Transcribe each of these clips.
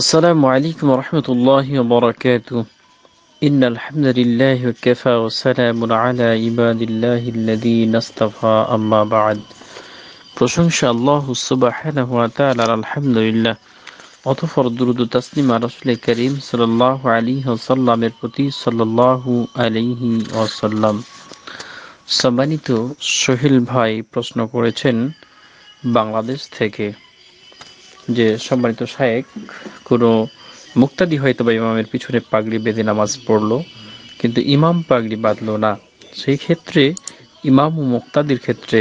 আসসালামু আলাইকুম রহমতুল্লাহ বরকাত ইন্না الحمد لله وكفى وسلام على عباد الله الذين اصطفى أما بعد প্রশংসা আল্লাহ সুবহানাহু ওয়া তাআলা আলহামদুলিল্লাহ অতঃপর দুরুদ তাসলিম রাসূল করিম সাল্লাল্লাহু আলাইহি সাল্লামের প্রতি সাল্লাল্লাহু আলাইহি ওয়াসাল্লাম সম্মানিত সোহেল ভাই প্রশ্ন করেছেন বাংলাদেশ থেকে যে সম্মানিত শায়েক কোনো মুক্তাদি হয়তো বা ইমামের পিছনে পাগড়ি বেঁধে নামাজ পড়লো কিন্তু ইমাম পাগড়ি বাঁধল না সেই ক্ষেত্রে ইমাম ও মুক্তাদির ক্ষেত্রে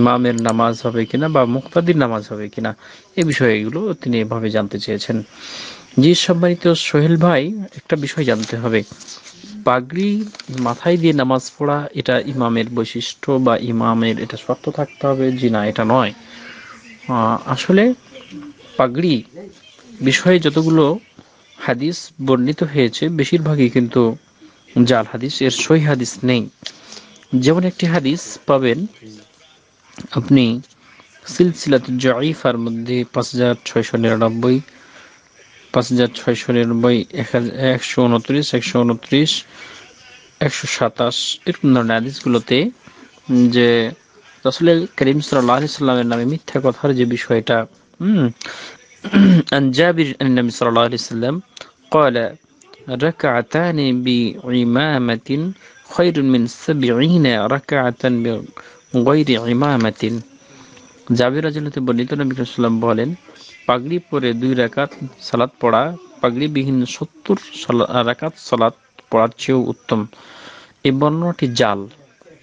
ইমামের নামাজ হবে কিনা বা মুক্তাদির নামাজ হবে কিনা এ বিষয়গুলো তিনি এভাবে জানতে চেয়েছেন জি সম্মানিত সোহেল ভাই একটা বিষয় জানতে হবে পাগড়ি মাথায় দিয়ে নামাজ পড়া এটা ইমামের বৈশিষ্ট্য বা ইমামের এটা শর্ত থাকতে হবে জি না এটা নয় আসলে পাগড়ি বিষয়ে যতগুলো হাদিস বর্ণিত হয়েছে বেশিরভাগই কিন্তু জাল হাদিস এর সই হাদিস নেই যেমন একটি হাদিস পাবেন আপনি সিলসিলাত জয়ীফার মধ্যে পাঁচ হাজার ছয়শো নিরানব্বই পাঁচ হাজার ছয়শো নিরানব্বই এক একশো উনত্রিশ একশো উনত্রিশ একশো সাতাশ এরকম ধরনের হাদিসগুলোতে যে রসুল করিম সাল্লাহ সাল্লামের নামে মিথ্যা কথার যে বিষয়টা مم. عن جابر أن النبي صلى الله عليه وسلم قال ركعتان بعمامة خير من سبعين ركعة بغير عمامة জাবির রাজিলতে বর্ণিত নবী সাল্লাম বলেন পাগড়ি পরে দুই রাকাত সালাত পড়া পাগড়ি পাগড়িবিহীন সত্তর রাকাত সালাত পড়ার চেয়েও উত্তম এই বর্ণনাটি জাল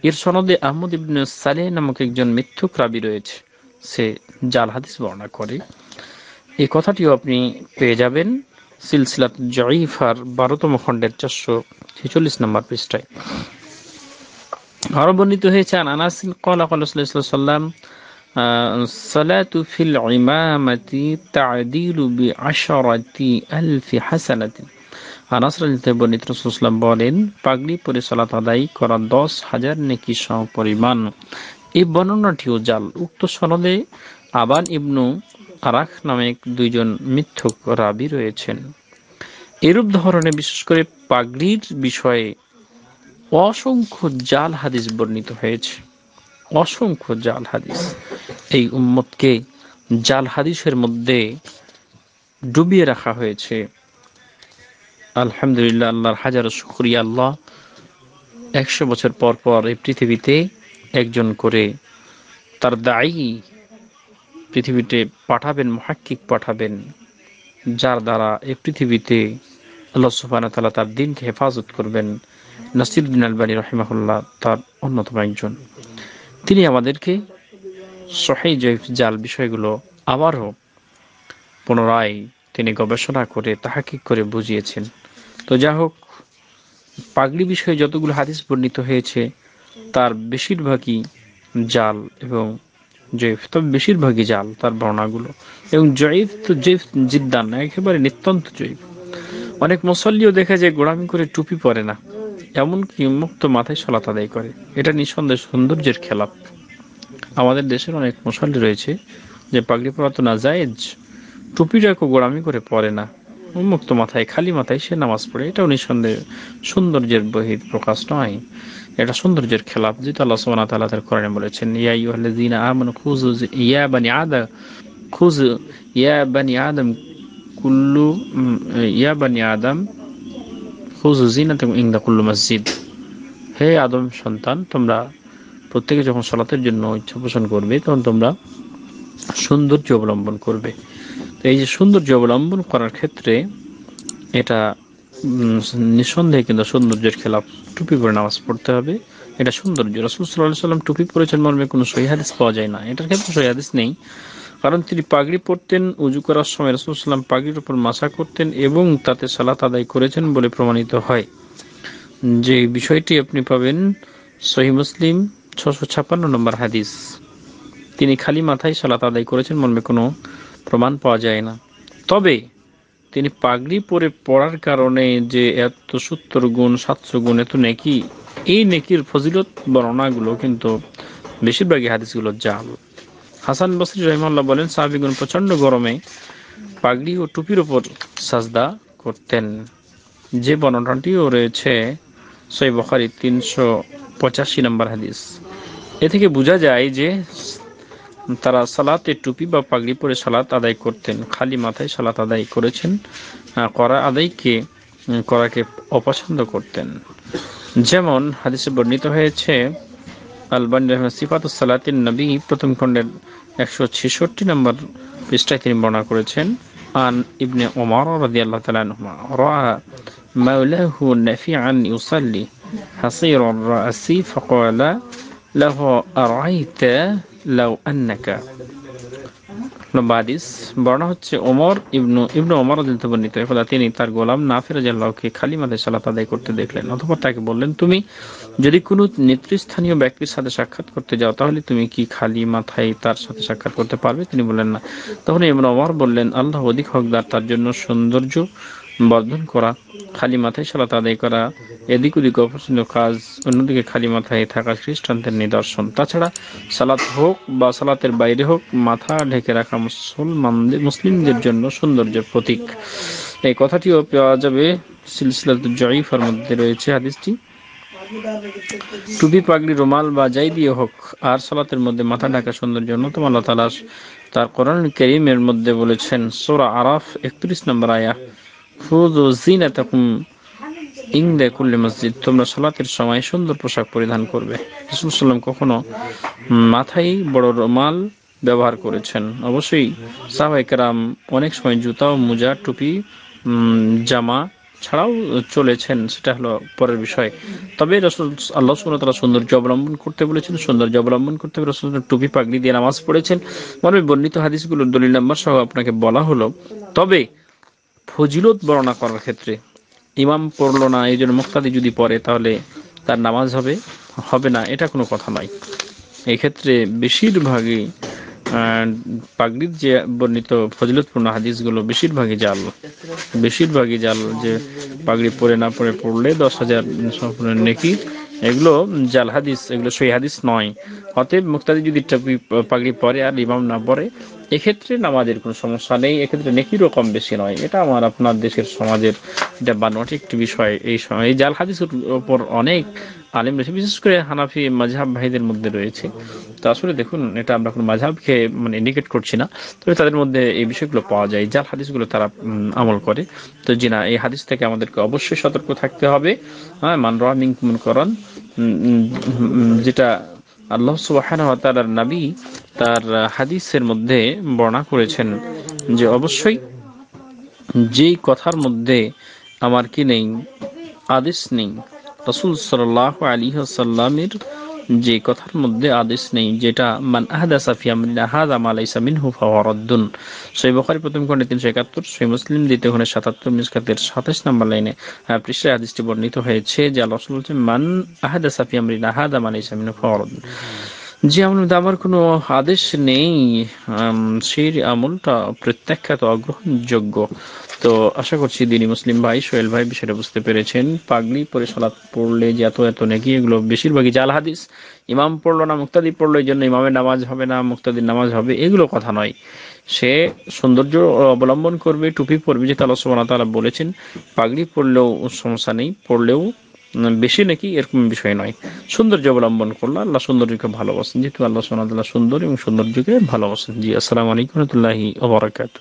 এর সনদে আহমদ ইবনে সালে নামক একজন মিথ্যুক রাবি রয়েছে সে জাল হাদিস বর্ণনা করে এই কথাটিও আপনি পেয়ে যাবেন সিলসিলাত জয়ীফার বারোতম খণ্ডের চারশো ছেচল্লিশ নম্বর পৃষ্ঠায় আরো বর্ণিত হয়েছে আনাস কলা আশরাতি আনাস বলেন পাগড়ি পরে আদায় করা দশ হাজার নেকি সহ পরিমাণ এই বর্ণনাটিও জাল উক্ত সনদে আবান ইবনু আরাক নামে দুইজন মিথ্যক রাবি রয়েছেন এরূপ ধরনের বিশেষ করে পাগড়ির বিষয়ে অসংখ্য জাল হাদিস বর্ণিত হয়েছে অসংখ্য জাল হাদিস এই উম্মতকে জাল হাদিসের মধ্যে ডুবিয়ে রাখা হয়েছে আলহামদুলিল্লাহ আল্লাহর হাজারো শুক্রিয়া আল্লাহ একশো বছর পর পর এই পৃথিবীতে একজন করে তার দায়ী পৃথিবীতে পাঠাবেন মহাক্ষিক পাঠাবেন যার দ্বারা এ পৃথিবীতে আল্লাহ সুফানা তালা তার দিনকে হেফাজত করবেন নাসিরুদ্দিন আলবানী রহিমাহুল্লাহ তার অন্যতম একজন তিনি আমাদেরকে সহাই জৈফ জাল বিষয়গুলো আবারও পুনরায় তিনি গবেষণা করে তাহাকিক করে বুঝিয়েছেন তো যা হোক পাগড়ি বিষয়ে যতগুলো হাদিস বর্ণিত হয়েছে তার বেশিরভাগই জাল এবং জৈফ তবে বেশিরভাগই জাল তার বর্ণাগুলো এবং জৈফ তো জৈফ জিদ্দান একেবারে নিত্যন্ত জৈব অনেক মুসল্লিও দেখা যায় গোড়ামি করে টুপি পরে না এমনকি মুক্ত মাথায় সলাত আদায় করে এটা নিঃসন্দেহ সৌন্দর্যের খেলাপ আমাদের দেশের অনেক মুসল্লি রয়েছে যে পাগড়ি পরা তো না জায়েজ টুপিটাকে গোড়ামি করে পরে না উন্মুক্ত মাথায় খালি মাথায় সে নামাজ পড়ে এটাও নিঃসন্দেহে সৌন্দর্যের বহির প্রকাশ নয় এটা সৌন্দর্যের খেলাপ যেটা আল্লাহ সুবাহ তালা তার কোরআনে বলেছেন ইয়া ইউহাল্লাযীনা আমানু খুযু ইয়া বানি আদম খুযু ইয়া বানি আদম কুল্লু ইয়া বানি আদম খুযু জিনাতাকুম ইনদা কুল্লু মসজিদ হে আদম সন্তান তোমরা প্রত্যেকে যখন সলাতের জন্য ইচ্ছা পোষণ করবে তখন তোমরা সৌন্দর্য অবলম্বন করবে তো এই যে সৌন্দর্য অবলম্বন করার ক্ষেত্রে এটা নিঃসন্দেহে কিন্তু সৌন্দর্যের খেলাফ টুপি পরে নামাজ পড়তে হবে এটা সৌন্দর্য রসুল সাল্লাহ সাল্লাম টুপি পরেছেন মর্মে কোনো সহিহাদিস পাওয়া যায় না এটার ক্ষেত্রে সহিহাদিস নেই কারণ তিনি পাগড়ি পরতেন উজু করার সময় রসুল সাল্লাম পাগড়ির উপর মাসা করতেন এবং তাতে সালাত আদায় করেছেন বলে প্রমাণিত হয় যে বিষয়টি আপনি পাবেন সহি মুসলিম ছশো ছাপ্পান্ন নম্বর হাদিস তিনি খালি মাথায় সালাত আদায় করেছেন মর্মে কোনো প্রমাণ পাওয়া যায় না তবে তিনি পাগড়ি পরে পড়ার কারণে যে এত সত্তর গুণ সাতশো গুণ এত নেকি এই নেকির ফজিলত বর্ণনাগুলো কিন্তু বেশিরভাগই হাদিসগুলো জাল হাসান বসরি রহমাল্লাহ বলেন সাহাবিগুন প্রচণ্ড গরমে পাগড়ি ও টুপির ওপর সাজদা করতেন যে বর্ণনাটিও রয়েছে সৈবখারি বখারি তিনশো পঁচাশি নম্বর হাদিস এ থেকে বোঝা যায় যে তারা সালাতে টুপি বা পাগড়ি পরে সালাত আদায় করতেন খালি মাথায় সালাত আদায় করেছেন করা আদায়কে করাকে অপছন্দ করতেন যেমন হাদিসে বর্ণিত হয়েছে আলবানি রহমান সিফাত সালাতের নবী প্রথম খণ্ডের একশো ছেষট্টি নম্বর পৃষ্ঠায় তিনি বর্ণনা করেছেন আন ইবনে ওমর রাজি আল্লাহ তালানহমা রা মাউলাহু নাফি আন ইউসাল্লি হাসির রাসি ফকলা লাহ আরাইতা লাউ আন্নাকা বাদিস বর্ণনা হচ্ছে ওমর ইবনু ইবনু ওমর বর্ণিত একদা তিনি তার গোলাম না নাফির রাজাল্লাহকে খালি মাথায় সালাত আদায় করতে দেখলেন অথবা তাকে বললেন তুমি যদি কোনো নেতৃস্থানীয় ব্যক্তির সাথে সাক্ষাৎ করতে যাও তাহলে তুমি কি খালি মাথায় তার সাথে সাক্ষাৎ করতে পারবে তিনি বললেন না তখন ইবনু ওমর বললেন আল্লাহ অধিক হকদার তার জন্য সৌন্দর্য বর্ধন করা খালি মাথায় সালাত আদায় করা এদিক ওদিক অপছন্দ কাজ অন্যদিকে খালি মাথায় থাকা খ্রিস্টানদের নিদর্শন তাছাড়া সালাত হোক বা সালাতের বাইরে হোক মাথা ঢেকে রাখা মুসলমানদের মুসলিমদের জন্য সৌন্দর্যের প্রতীক এই কথাটিও পাওয়া যাবে সিলসিলাত জয়ীফার মধ্যে রয়েছে হাদিসটি টুপি পাগড়ি রুমাল বা যাই দিয়ে হোক আর সালাতের মধ্যে মাথা ঢাকা সৌন্দর্য অন্যতম আল্লাহ তালাস তার কোরআন কেরিমের মধ্যে বলেছেন সোরা আরাফ একত্রিশ নম্বর আয়া খুদু কুল্লি মসজিদ তোমরা সালাতের সময় সুন্দর পোশাক পরিধান করবে সাল্লাম কখনো মাথায় বড় রুমাল ব্যবহার করেছেন অবশ্যই সাহবাইকারাম অনেক সময় জুতা ও মোজা টুপি জামা ছাড়াও চলেছেন সেটা হলো পরের বিষয় তবে রসুল আল্লাহ সুমন তারা সৌন্দর্য অবলম্বন করতে বলেছেন সৌন্দর্য অবলম্বন করতে হবে রসুল টুপি পাগড়ি দিয়ে নামাজ পড়েছেন মানে বর্ণিত হাদিসগুলোর দলিল নাম্বার সহ আপনাকে বলা হলো তবে ফজিলত বর্ণনা করার ক্ষেত্রে ইমাম পড়ল না এই জন্য মুক্তাদি যদি পড়ে তাহলে তার নামাজ হবে হবে না এটা কোনো কথা নয় এক্ষেত্রে বেশিরভাগই পাগড়ির যে বর্ণিত ফজিলতপূর্ণ হাদিসগুলো বেশিরভাগই জাল বেশিরভাগই জাল যে পাগড়ি পরে না পরে পড়লে দশ হাজার নেকি এগুলো জাল হাদিস এগুলো সই হাদিস নয় অতএব মুক্তাদি যদি পাগড়ি পরে আর ইমাম না পরে এক্ষেত্রে নামাজের কোনো সমস্যা নেই এক্ষেত্রে নেকিরও কম বেশি নয় এটা আমার আপনার দেশের সমাজের এটা বানোয়াটি একটি বিষয় এই সময় জাল হাদিসের ওপর অনেক আলিম রয়েছে বিশেষ করে হানাফি মাঝহাব ভাইদের মধ্যে রয়েছে তো আসলে দেখুন এটা আমরা কোনো মাঝহাবকে মানে ইন্ডিকেট করছি না তবে তাদের মধ্যে এই বিষয়গুলো পাওয়া যায় জাল হাদিসগুলো তারা আমল করে তো জি না এই হাদিস থেকে আমাদেরকে অবশ্যই সতর্ক থাকতে হবে হ্যাঁ মান রহমিং করান যেটা আল্লাহ সুবাহার নাবি তার হাদিসের মধ্যে বর্ণনা করেছেন যে অবশ্যই যেই কথার মধ্যে আমার কি নেই আদেশ নেই রসুল সাল আলী সাল্লামের যে কথার মধ্যে আদেশ নেই যেটা মান আহাদা সাফিয়া মিন আহাদা লাইসা মিনহু ফাওয়ারাদ্দুন সহিহ বুখারী প্রথম খণ্ডে তিনশো একাত্তর মুসলিম দ্বিতীয় খণ্ডে সাতাত্তর মিসকাতের সাতাশ নম্বর লাইনে পৃষ্ঠায় হাদিসটি বর্ণিত হয়েছে যে আল্লাহ মান আহাদা সাফিয়া মিন আহাদা লাইসা মিনহু ফাওয়ারাদ্দুন যে আমল দামার কোনো আদেশ নেই সেই আমলটা প্রত্যাখ্যাত অগ্রহণযোগ্য তো আশা করছি দিনই মুসলিম ভাই সোহেল ভাই বিষয়টা বুঝতে পেরেছেন পাগলি পরে সালাত পড়লে যে এত এত নাকি এগুলো বেশিরভাগই জাল হাদিস ইমাম পড়লো না মুক্তাদি পড়লো এই জন্য ইমামের নামাজ হবে না মুক্তাদির নামাজ হবে এগুলো কথা নয় সে সৌন্দর্য অবলম্বন করবে টুপি পরবে যে আল্লাহ সুবাহ তালা বলেছেন পাগড়ি পড়লেও সমস্যা নেই পড়লেও বেশি নাকি এরকম বিষয় নয় সৌন্দর্য অবলম্বন করলো আল্লাহ সৌন্দর্যকে ভালোবাসেন যেহেতু আল্লাহ সোনাদ সুন্দর এবং সৌন্দর্যকে ভালোবাসেন জি আসসালামু আলাইকুম রহমতুল্লাহি ওবরাকাতু